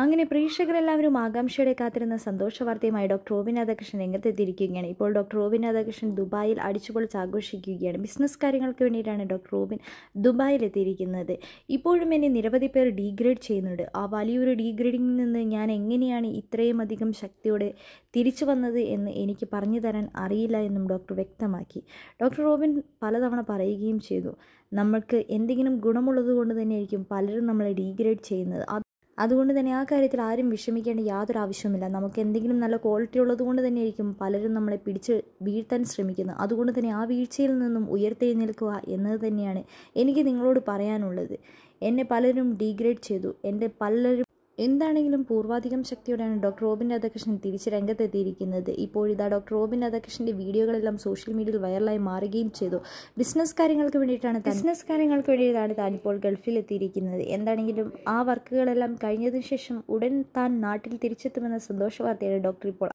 അങ്ങനെ പ്രേക്ഷകരെല്ലാവരും ആകാംക്ഷയുടെ കാത്തിരുന്ന സന്തോഷ വാർത്തയുമായി ഡോക്ടർ റോബിൻ രാധാകൃഷ്ണൻ രംഗത്തെത്തിയിരിക്കുകയാണ് ഇപ്പോൾ ഡോക്ടർ റോബിൻ രാധാകൃഷ്ണൻ ദുബായിൽ അടിച്ചുപൊളിച്ച് ആഘോഷിക്കുകയാണ് ബിസിനസ് കാര്യങ്ങൾക്ക് വേണ്ടിയിട്ടാണ് ഡോക്ടർ റോബിൻ ദുബായിൽ എത്തിയിരിക്കുന്നത് ഇപ്പോഴും എന്നെ നിരവധി പേർ ഡീഗ്രേഡ് ചെയ്യുന്നുണ്ട് ആ വലിയൊരു ഡീഗ്രേഡിങ്ങിൽ നിന്ന് ഞാൻ എങ്ങനെയാണ് ഇത്രയും അധികം ശക്തിയോടെ തിരിച്ചു വന്നത് എന്ന് എനിക്ക് പറഞ്ഞു തരാൻ അറിയില്ല എന്നും ഡോക്ടർ വ്യക്തമാക്കി ഡോക്ടർ റോബിൻ പലതവണ പറയുകയും ചെയ്തു നമ്മൾക്ക് എന്തെങ്കിലും ഗുണമുള്ളത് കൊണ്ട് തന്നെയായിരിക്കും പലരും നമ്മളെ ഡീഗ്രേഡ് ചെയ്യുന്നത് അതുകൊണ്ട് തന്നെ ആ കാര്യത്തിൽ ആരും വിഷമിക്കേണ്ട യാതൊരു ആവശ്യവുമില്ല നമുക്ക് എന്തെങ്കിലും നല്ല ക്വാളിറ്റി ഉള്ളത് കൊണ്ട് ആയിരിക്കും പലരും നമ്മളെ പിടിച്ച് വീഴ്ത്താൻ ശ്രമിക്കുന്നത് അതുകൊണ്ട് തന്നെ ആ വീഴ്ചയിൽ നിന്നും ഉയർത്തെഴുന്നേൽക്കുക എന്നത് തന്നെയാണ് എനിക്ക് നിങ്ങളോട് പറയാനുള്ളത് എന്നെ പലരും ഡീഗ്രേഡ് ചെയ്തു എൻ്റെ പലരും എന്താണെങ്കിലും പൂർവാധികം ശക്തിയോടെയാണ് ഡോക്ടർ റോബിൻ രാധാകൃഷ്ണൻ തിരിച്ച് രംഗത്തെത്തിയിരിക്കുന്നത് ഇപ്പോഴിതാ ഡോക്ടർ റോബിൻ രാധാകൃഷ്ണൻ്റെ വീഡിയോകളെല്ലാം സോഷ്യൽ മീഡിയയിൽ വൈറലായി മാറുകയും ചെയ്തു ബിസിനസ് കാര്യങ്ങൾക്ക് വേണ്ടിയിട്ടാണ് ബിസിനസ് കാര്യങ്ങൾക്ക് വേണ്ടിയിട്ടാണ് താൻ ഇപ്പോൾ ഗൾഫിൽ എത്തിയിരിക്കുന്നത് എന്താണെങ്കിലും ആ വർക്കുകളെല്ലാം കഴിഞ്ഞതിന് ശേഷം ഉടൻ താൻ നാട്ടിൽ തിരിച്ചെത്തുമെന്ന സന്തോഷ വാർത്തയാണ് ഡോക്ടർ ഇപ്പോൾ